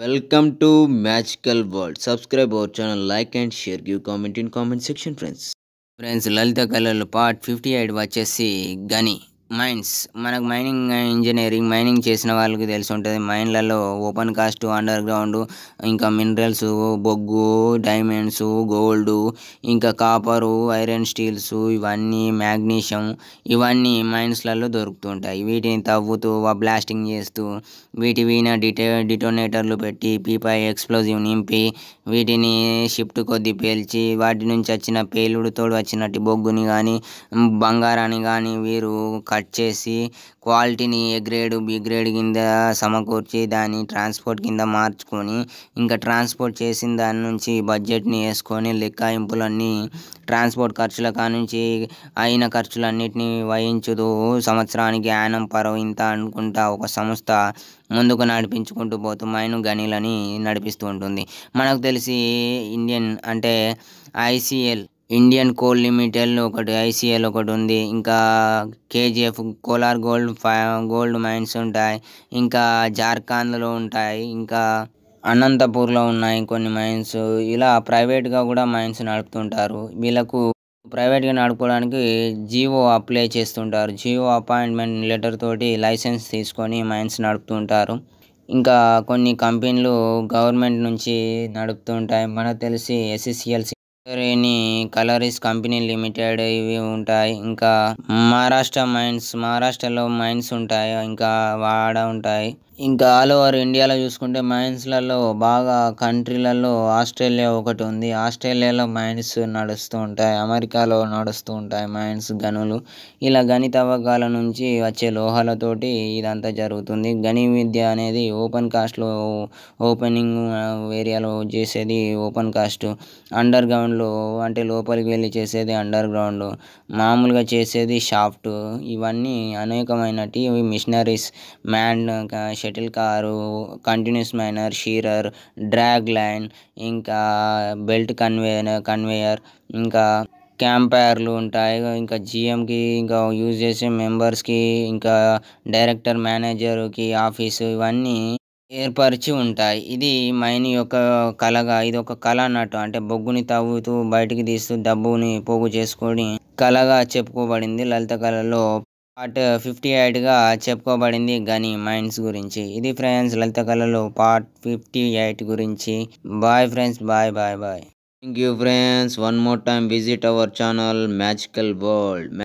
Welcome to Magical World. Subscribe our channel, like and share. Give comment in comment section friends. Friends, Lalita Kalal part 58 వచ్చేసి గని mines మనకు mining engineering mining చేసిన వాళ్ళకి తెలిసి ఉంటుంది మైన్లలో ఓపెన్ కాస్ట్ అండర్ గ్రౌండ్ ఇంకా minerals బొగ్గు డైమండ్స్ గోల్డ్ ఇంకా కాపరు ఐరన్ స్టీల్స్ ఇవన్నీ మ్యాగ్నీషియం ఇవన్నీ మైన్స్లలో దొరుకుతుంటాయి వీటిని తవ్వుతూ బ్లాస్టింగ్ చేస్తూ వీటి వీణ డిటే డిటోనేటర్లు పెట్టి పీపై ఎక్స్ప్లోజివ్ నింపి వీటిని షిఫ్ట్ కొద్ది పేల్చి వాటి నుంచి వచ్చిన పేలుడుతో వచ్చినట్టు బొగ్గుని కానీ బంగారాన్ని కానీ వీరు కట్ చేసి క్వాలిటీని ఏ గ్రేడ్ బి గ్రేడ్ కింద సమకూర్చి దాన్ని ట్రాన్స్పోర్ట్ కింద మార్చుకొని ఇంకా ట్రాన్స్పోర్ట్ చేసిన దాని నుంచి బడ్జెట్ని వేసుకొని లెక్కాయింపులన్నీ ట్రాన్స్పోర్ట్ ఖర్చుల కానుంచి అయిన ఖర్చులన్నింటినీ వహించుతూ సంవత్సరానికి ఆనం పరవ ఇంత అనుకుంటా ఒక సంస్థ ముందుకు నడిపించుకుంటూ పోతూ మైను గనీలని నడిపిస్తూ ఉంటుంది మనకు తెలిసి ఇండియన్ అంటే ఐసీఎల్ ఇండియన్ కోల్ లిమిటెడ్ ఒకటి ఐసీఎల్ ఒకటి ఉంది ఇంకా KGF Kolar gold gold mines ఉంటాయి ఇంకా జార్ఖండ్లో ఉంటాయి ఇంకా అనంతపూర్లో ఉన్నాయి కొన్ని మైన్స్ ఇలా ప్రైవేట్గా కూడా మైన్స్ నడుపుతుంటారు వీళ్ళకు ప్రైవేట్గా నడుపుకోవడానికి జీవో అప్లై చేస్తుంటారు జియో అపాయింట్మెంట్ లెటర్ తోటి లైసెన్స్ తీసుకొని మైన్స్ నడుపుతుంటారు ఇంకా కొన్ని కంపెనీలు గవర్నమెంట్ నుంచి నడుపుతుంటాయి మనకు తెలిసి ఎస్ఎస్సిఎల్సి కలరీస్ కంపెనీ లిమిటెడ్ ఇవి ఉంటాయి ఇంకా మహారాష్ట్ర మైన్స్ మహారాష్ట్రలో మైన్స్ ఉంటాయి ఇంకా వాడ ఉంటాయి ఇంకా ఆల్ ఓవర్ ఇండియాలో చూసుకుంటే మైన్స్లలో బాగా కంట్రీలలో ఆస్ట్రేలియా ఒకటి ఉంది ఆస్ట్రేలియాలో మైన్స్ నడుస్తూ ఉంటాయి అమెరికాలో నడుస్తూ ఉంటాయి మైన్స్ గనులు ఇలా గణి తవ్వకాల నుంచి వచ్చే లోహాలతోటి ఇదంతా జరుగుతుంది గని విద్య అనేది ఓపెన్ కాస్ట్లో ఓపెనింగ్ ఏరియాలో చేసేది ఓపెన్ కాస్ట్ అండర్ గ్రౌండ్లో అంటే లోపలికి వెళ్ళి చేసేది అండర్ గ్రౌండ్ మామూలుగా చేసేది షాఫ్ట్ ఇవన్నీ అనేకమైనటి machineries man shuttle car continuous miner shearer drag line ఇంకా బెల్ట్ కన్వేయర్ కన్వేయర్ ఇంకా క్యాంపైర్లు ఉంటాయి ఇంకా జిఎంకి ఇంకా యూజ్ చేసే మెంబర్స్కి ఇంకా డైరెక్టర్ మేనేజర్కి ఆఫీసు ఇవన్నీ ఏర్పరిచి ఉంటాయి ఇది మైన్ యొక్క కళగా ఇది ఒక కళ అన్నట్టు అంటే బొగ్గుని తవ్వుతూ బయటికి తీస్తూ డబ్బుని పోగు చేసుకొని కళగా చెప్పుకోబడింది లలిత కళలో పార్ట్ ఫిఫ్టీ ఎయిట్గా చెప్పుకోబడింది గని మైన్స్ గురించి ఇది ఫ్రెండ్స్ లలిత కళలో పార్ట్ ఫిఫ్టీ ఎయిట్ గురించి bye friends bye bye bye thank you friends one more time visit our channel magical world